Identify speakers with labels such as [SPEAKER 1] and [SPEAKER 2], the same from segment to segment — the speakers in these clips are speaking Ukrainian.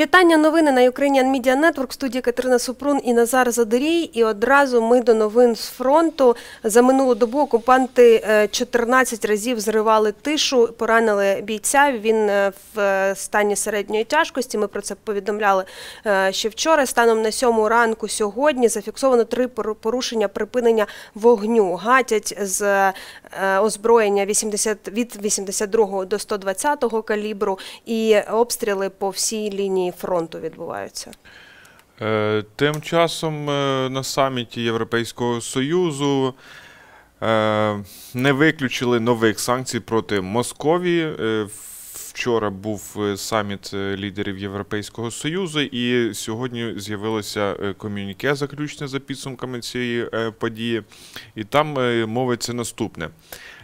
[SPEAKER 1] Вітання новини на Ukrainian Media Network, студії Катерина Супрун і Назар Задорій. І одразу ми до новин з фронту. За минулу добу окупанти 14 е, разів зривали тишу, поранили бійця. Він е, в е, стані середньої тяжкості. Ми про це повідомляли ще вчора. Станом на сьому ранку сьогодні зафіксовано три порушення припинення вогню. Гатять з озброєння 80, від 82 до 120 калібру і обстріли по всій лінії лінії фронту відбуваються?
[SPEAKER 2] Е, тим часом е, на саміті Європейського союзу е, не виключили нових санкцій проти Московії. Вчора був саміт лідерів Європейського союзу, і сьогодні з'явилося ком'юніке заключне за підсумками цієї події, і там мовиться наступне.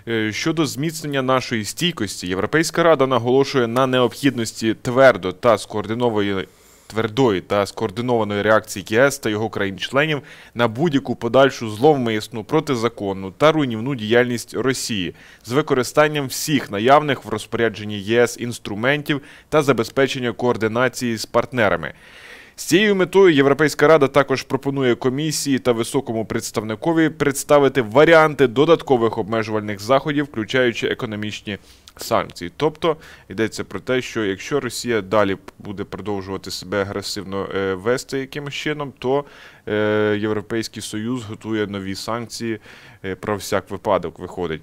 [SPEAKER 2] Е, щодо зміцнення нашої стійкості, Європейська рада наголошує на необхідності твердо та скоординової Твердої та скоординованої реакції ЄС та його країн-членів на будь-яку подальшу зловмисну протизаконну та руйнівну діяльність Росії з використанням всіх наявних в розпорядженні ЄС інструментів та забезпечення координації з партнерами. З цією метою Європейська рада також пропонує комісії та високому представникові представити варіанти додаткових обмежувальних заходів, включаючи економічні санкції. Тобто йдеться про те, що якщо Росія далі буде продовжувати себе агресивно е, вести якимось чином, то Е, Європейський Союз готує нові санкції е, про всяк випадок. Виходить.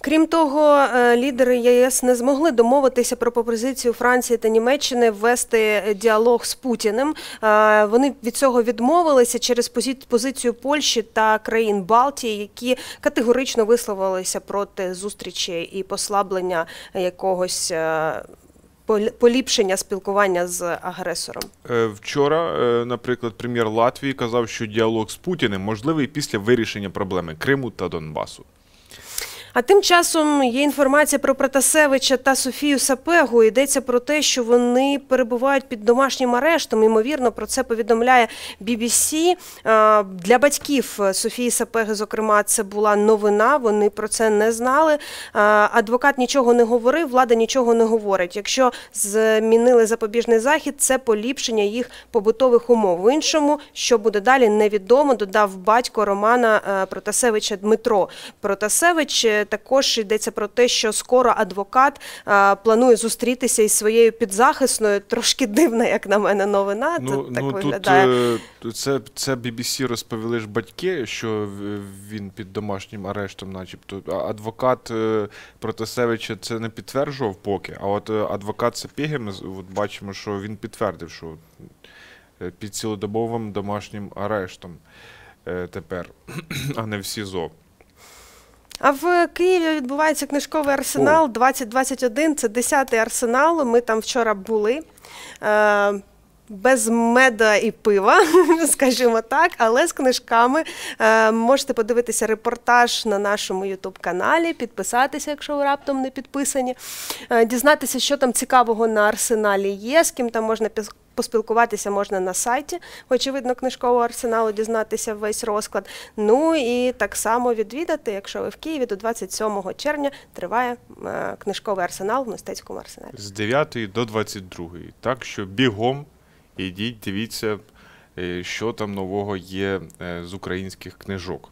[SPEAKER 1] Крім того, е, лідери ЄС не змогли домовитися про пропозицію Франції та Німеччини ввести діалог з Путіним. Вони від цього відмовилися через позицію Польщі та країн Балтії, які категорично висловилися проти зустрічі і послаблення якогось поліпшення спілкування з агресором?
[SPEAKER 2] Е, вчора, е, наприклад, прем'єр Латвії казав, що діалог з Путіним можливий після вирішення проблеми Криму та Донбасу.
[SPEAKER 1] А тим часом є інформація про Протасевича та Софію Сапегу. Йдеться про те, що вони перебувають під домашнім арештом. Ймовірно, про це повідомляє BBC. Для батьків Софії Сапеги, зокрема, це була новина. Вони про це не знали. Адвокат нічого не говорив, влада нічого не говорить. Якщо змінили запобіжний захід, це поліпшення їх побутових умов. В іншому, що буде далі, невідомо. Додав батько Романа е, Протасевича Дмитро Протасевич. Е, також йдеться про те, що скоро адвокат планує зустрітися із своєю підзахисною. Трошки дивна, як на мене, новина. Ну, це, ну, так ну, виглядає.
[SPEAKER 2] Тут, е, це це BBC розповіли ж батьки, що він під домашнім арештом, начебто, адвокат е, Протасевича це не підтверджував поки. А от е, адвокат ми от бачимо, що він підтвердив, що під цілодобовим домашнім арештом тепер, а не в СІЗО.
[SPEAKER 1] А в Києві відбувається книжковий арсенал 2021. Це 10-й арсенал. Ми там вчора були. Е, без меда і пива, скажімо так, але з книжками е, можете подивитися репортаж на нашому ютуб-каналі, підписатися, якщо ви раптом не підписані, е, дізнатися, що там цікавого на арсеналі є, з ким там можна Поспілкуватися можна на сайті, очевидно, книжкового арсеналу дізнатися весь розклад. Ну і так само відвідати, якщо ви в Києві, до 27 червня триває е, книжковий арсенал в мистецькому арсеналі
[SPEAKER 2] з 9 до 22. Так що бігом ідіть, дивіться, е, що там нового є е, з українських книжок.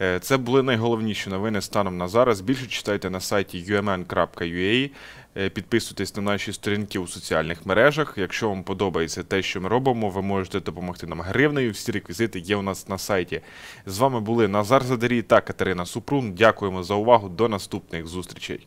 [SPEAKER 2] Е, це були найголовніші новини станом на зараз. Більше читайте на сайті umn.ua, е, підписуйтесь на наші сторінки у соціальних мережах. Якщо вам подобається те, що ми робимо, ви можете допомогти нам гривнею. Всі реквізити є у нас на сайті. З вами були Назар Задарій та Катерина Супрун. Дякуємо за увагу. До наступних зустрічей.